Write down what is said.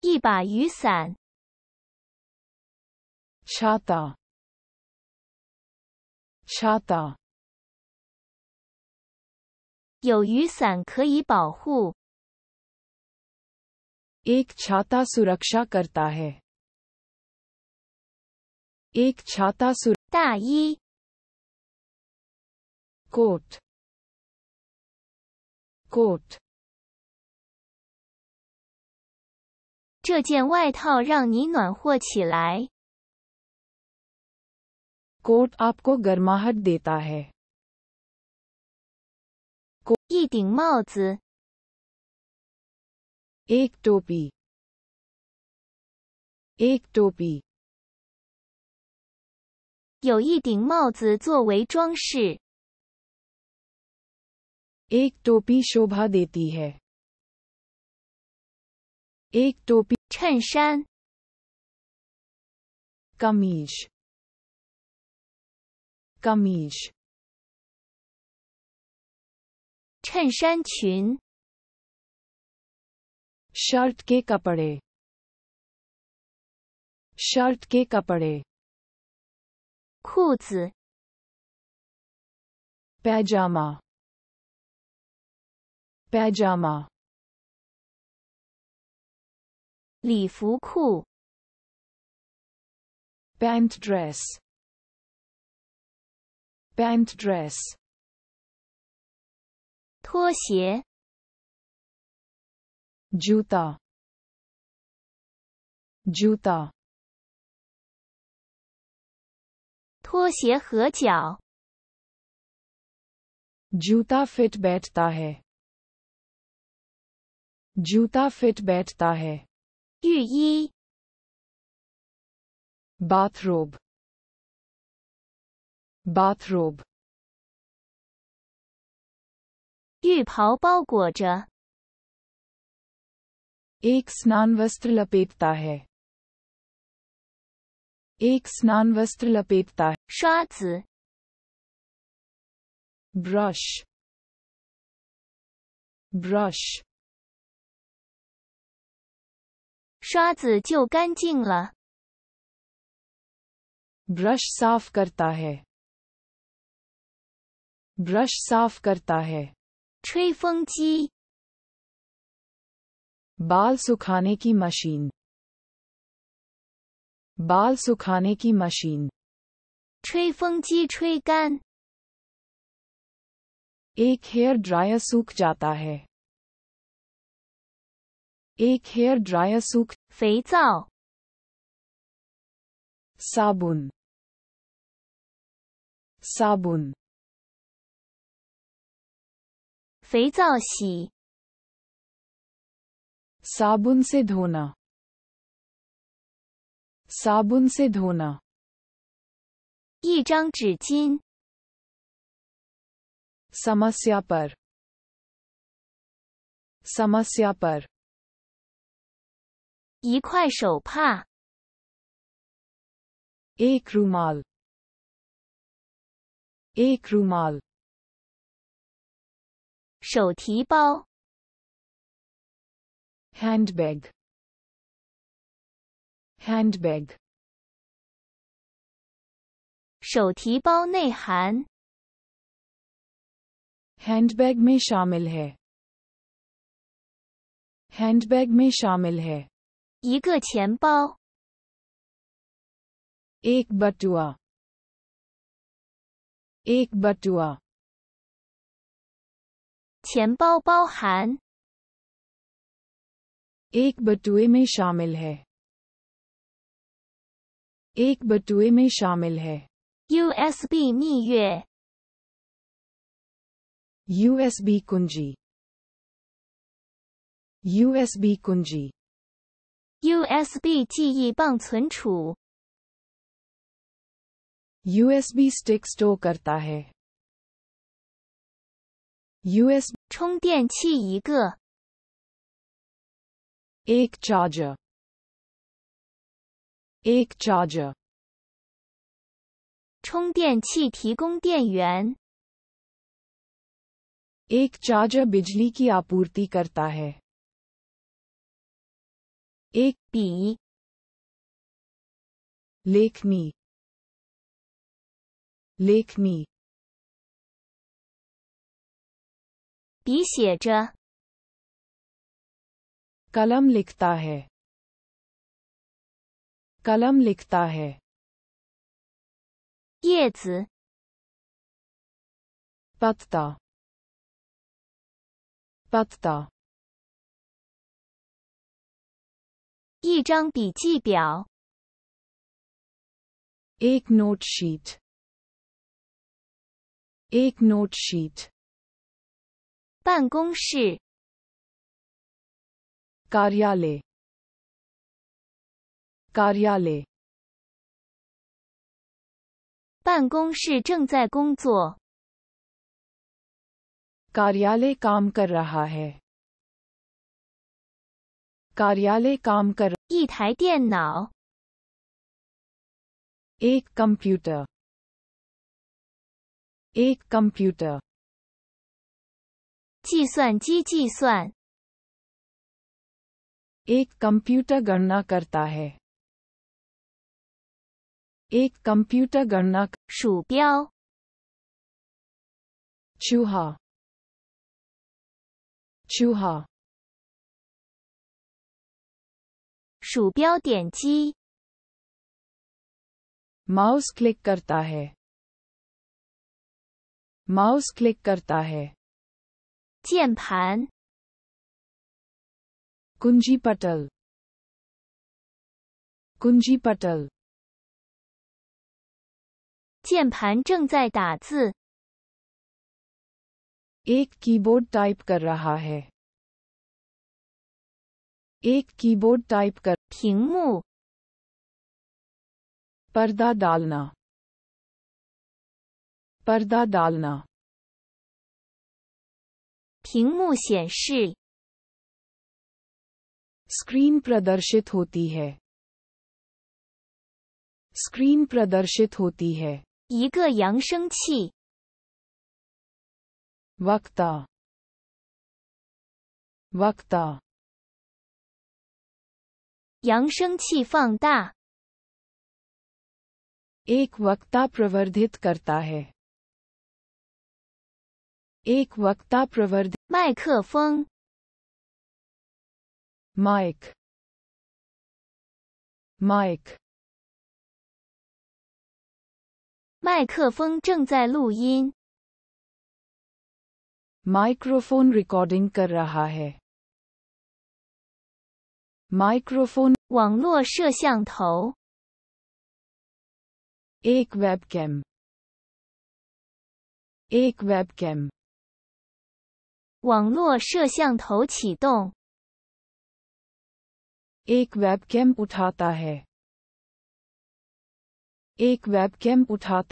一把雨伞。Çanta. Çanta. 有雨伞可以保护。एक छाता सुरक्षा करता है एक छाता सुर 大衣 कोट कोट 这件外套让你暖和起来。Coat आपको गर्माहट देता है। 一顶帽子。एक टोपी。एक टोपी。有一顶帽子作为装饰。एक टोपी शोभा देती है。एक टोपी 衬衫 कमीज कमीज 衬衫裙 शर्ट के कपड़े शर्ट के कपड़े खूज पैजामा पैजामा 礼服裤 Pant dress. Band dress. 拖鞋 Juta. Juta. 拖鞋合脚 जूता फिट बैठता है fit फिट बैठता है 浴衣 bathrobe bathrobe 浴袍包裹着 एक स्नान वस्त्र लपेटता है एक स्नान वस्त्र लपेटता है शा ब्रश ब्रश 刷子就干净了。ब्रश साफ करता है ब्रश साफ करता है बाल सुखाने की मशीन बाल सुखाने की मशीन एक हेयर ड्रायर सूख जाता है एक हेयर ड्रायर सूख साबुन साबुन sabun सी साबुन से धोना साबुन से धोना चिचिन समस्या पर समस्या पर 一块手帕。एक रुमाल एक रुमाल 手提包 handbag handbag 手提包内含 हैंडबैग में शामिल है हैंडबैग में शामिल है 一个钱包。एक बटुआ एक बटुआ 钱包包含 एक बटुए में शामिल है एक बटुए में शामिल है USB 蜜月 USB कुंजी USB कुंजी USB 记忆棒存储 USB stick store करता है USB 充电器一个 एक charger एक charger 充电器提供电源 एक charger बिजली की आपूर्ति करता है एक पी लेखनी लेखनी कलम लिखता है कलम लिखता है ये पत्ता पत्ता 一张笔记表。एक e ो ट श ी ट एक न s h e e t 办公室。क a r ् a l ल य a r raw a l ा办公室正在工作。कार्यालय काम कर रहा है。कार्यालय काम कर नाव एक कंप्यूटर एक कंप्यूटर स्वन एक कंप्यूटर गणना करता है एक कंप्यूटर गणना शूप्या चूहा चूहा 鼠标点击。Mouse क्लिक करता है माउस क्लिक करता है कुंजी पटल कुंजी पटल 键盘正在打字 एक कीबोर्ड टाइप कर रहा है एक कीबोर्ड टाइप कर 屏幕 पर्दा डालना पर्दा डालना 屏幕显示 स्क्रीन प्रदर्शित होती है स्क्रीन प्रदर्शित होती है वक्ता वक्ता 扬声器放大。एक वक्ता प्रवर्धित करता है एक वक्ता प्रवर्धित 麦克风 mic mic 麦克风正在录音 microphone recording कर रहा है microphone 网络摄像头 एक webcam एक webcam 网络摄像头启动 एक webcam उठाता है एक webcam उठाता